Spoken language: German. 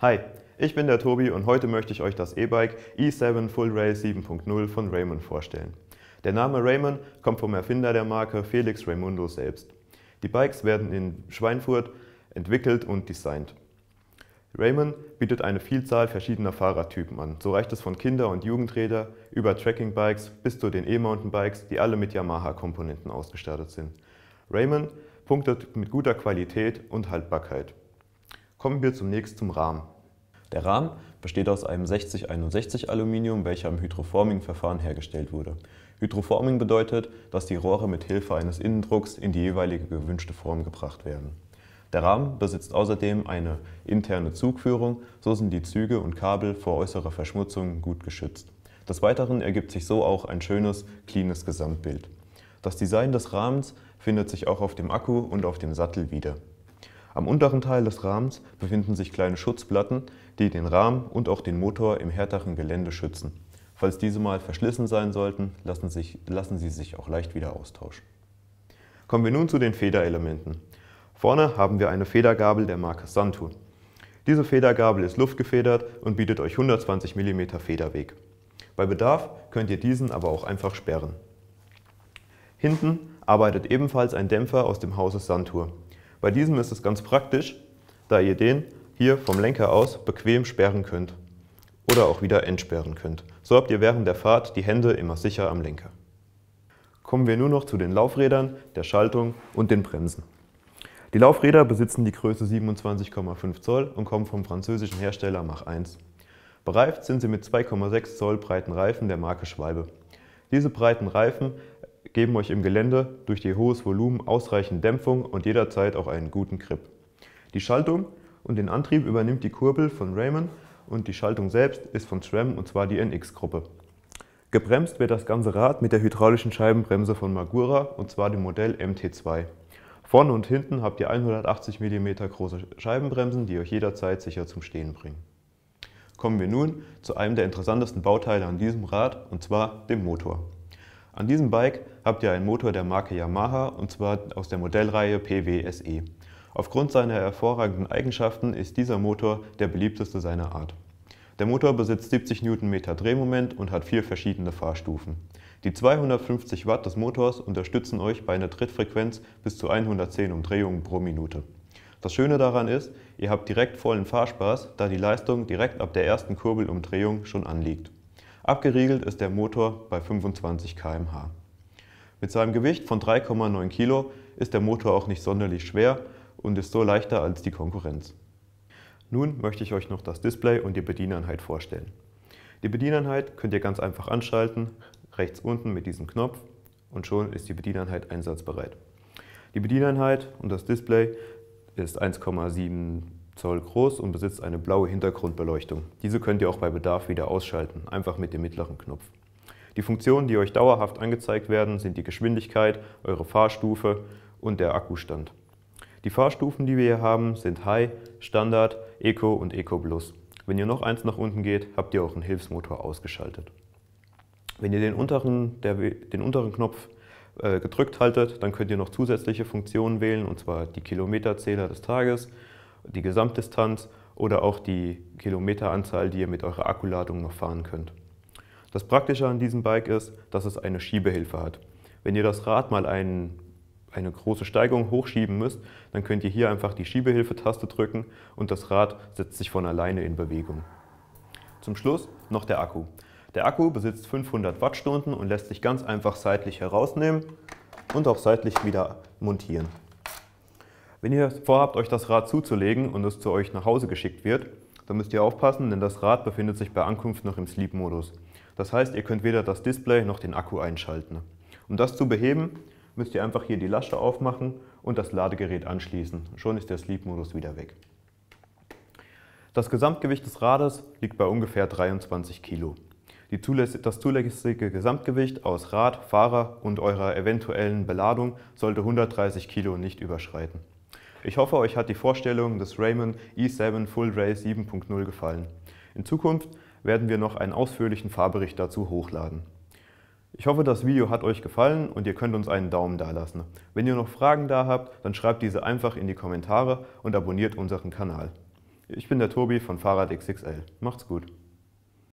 Hi, ich bin der Tobi und heute möchte ich euch das E-Bike E7 Full Rail 7.0 von Raymond vorstellen. Der Name Raymond kommt vom Erfinder der Marke Felix Raimundo selbst. Die Bikes werden in Schweinfurt entwickelt und designt. Raymond bietet eine Vielzahl verschiedener Fahrradtypen an. So reicht es von Kinder- und Jugendrädern über Trekking-Bikes bis zu den E-Mountain-Bikes, die alle mit Yamaha-Komponenten ausgestattet sind. Raymond punktet mit guter Qualität und Haltbarkeit. Kommen wir zunächst zum Rahmen. Der Rahmen besteht aus einem 6061 Aluminium, welcher im Hydroforming-Verfahren hergestellt wurde. Hydroforming bedeutet, dass die Rohre mit Hilfe eines Innendrucks in die jeweilige gewünschte Form gebracht werden. Der Rahmen besitzt außerdem eine interne Zugführung, so sind die Züge und Kabel vor äußerer Verschmutzung gut geschützt. Des Weiteren ergibt sich so auch ein schönes, cleanes Gesamtbild. Das Design des Rahmens findet sich auch auf dem Akku und auf dem Sattel wieder. Am unteren Teil des Rahmens befinden sich kleine Schutzplatten, die den Rahmen und auch den Motor im härteren Gelände schützen. Falls diese mal verschlissen sein sollten, lassen, sich, lassen sie sich auch leicht wieder austauschen. Kommen wir nun zu den Federelementen. Vorne haben wir eine Federgabel der Marke Santu. Diese Federgabel ist luftgefedert und bietet euch 120 mm Federweg. Bei Bedarf könnt ihr diesen aber auch einfach sperren. Hinten arbeitet ebenfalls ein Dämpfer aus dem Hause Santur. Bei diesem ist es ganz praktisch, da ihr den hier vom Lenker aus bequem sperren könnt oder auch wieder entsperren könnt. So habt ihr während der Fahrt die Hände immer sicher am Lenker. Kommen wir nur noch zu den Laufrädern, der Schaltung und den Bremsen. Die Laufräder besitzen die Größe 27,5 Zoll und kommen vom französischen Hersteller Mach 1. Bereift sind sie mit 2,6 Zoll breiten Reifen der Marke Schwalbe. Diese breiten Reifen geben euch im Gelände durch ihr hohes Volumen ausreichend Dämpfung und jederzeit auch einen guten Grip. Die Schaltung und den Antrieb übernimmt die Kurbel von Raymond und die Schaltung selbst ist von SRAM und zwar die NX-Gruppe. Gebremst wird das ganze Rad mit der hydraulischen Scheibenbremse von Magura und zwar dem Modell MT2. Vorne und hinten habt ihr 180 mm große Scheibenbremsen, die euch jederzeit sicher zum Stehen bringen. Kommen wir nun zu einem der interessantesten Bauteile an diesem Rad und zwar dem Motor. An diesem Bike habt ihr einen Motor der Marke Yamaha und zwar aus der Modellreihe PWSE. Aufgrund seiner hervorragenden Eigenschaften ist dieser Motor der beliebteste seiner Art. Der Motor besitzt 70 Nm Drehmoment und hat vier verschiedene Fahrstufen. Die 250 Watt des Motors unterstützen euch bei einer Trittfrequenz bis zu 110 Umdrehungen pro Minute. Das Schöne daran ist, ihr habt direkt vollen Fahrspaß, da die Leistung direkt ab der ersten Kurbelumdrehung schon anliegt. Abgeriegelt ist der Motor bei 25 km/h. Mit seinem Gewicht von 3,9 Kilo ist der Motor auch nicht sonderlich schwer und ist so leichter als die Konkurrenz. Nun möchte ich euch noch das Display und die Bedieneinheit vorstellen. Die Bedieneinheit könnt ihr ganz einfach anschalten, rechts unten mit diesem Knopf und schon ist die Bedieneinheit einsatzbereit. Die Bedieneinheit und das Display ist 1,7 Zoll groß und besitzt eine blaue Hintergrundbeleuchtung. Diese könnt ihr auch bei Bedarf wieder ausschalten, einfach mit dem mittleren Knopf. Die Funktionen, die euch dauerhaft angezeigt werden, sind die Geschwindigkeit, eure Fahrstufe und der Akkustand. Die Fahrstufen, die wir hier haben, sind High, Standard, Eco und Eco Plus. Wenn ihr noch eins nach unten geht, habt ihr auch einen Hilfsmotor ausgeschaltet. Wenn ihr den unteren, der, den unteren Knopf äh, gedrückt haltet, dann könnt ihr noch zusätzliche Funktionen wählen, und zwar die Kilometerzähler des Tages, die Gesamtdistanz oder auch die Kilometeranzahl, die ihr mit eurer Akkuladung noch fahren könnt. Das Praktische an diesem Bike ist, dass es eine Schiebehilfe hat. Wenn ihr das Rad mal einen, eine große Steigung hochschieben müsst, dann könnt ihr hier einfach die Schiebehilfe-Taste drücken und das Rad setzt sich von alleine in Bewegung. Zum Schluss noch der Akku. Der Akku besitzt 500 Wattstunden und lässt sich ganz einfach seitlich herausnehmen und auch seitlich wieder montieren. Wenn ihr vorhabt, euch das Rad zuzulegen und es zu euch nach Hause geschickt wird, dann müsst ihr aufpassen, denn das Rad befindet sich bei Ankunft noch im Sleep-Modus. Das heißt, ihr könnt weder das Display noch den Akku einschalten. Um das zu beheben, müsst ihr einfach hier die Lasche aufmachen und das Ladegerät anschließen. Schon ist der Sleep-Modus wieder weg. Das Gesamtgewicht des Rades liegt bei ungefähr 23 Kilo. Zuläss das zulässige Gesamtgewicht aus Rad, Fahrer und eurer eventuellen Beladung sollte 130 Kilo nicht überschreiten. Ich hoffe, euch hat die Vorstellung des Raymond E7 Full Race 7.0 gefallen. In Zukunft werden wir noch einen ausführlichen Fahrbericht dazu hochladen. Ich hoffe, das Video hat euch gefallen und ihr könnt uns einen Daumen da lassen. Wenn ihr noch Fragen da habt, dann schreibt diese einfach in die Kommentare und abonniert unseren Kanal. Ich bin der Tobi von Fahrrad XXL. Macht's gut!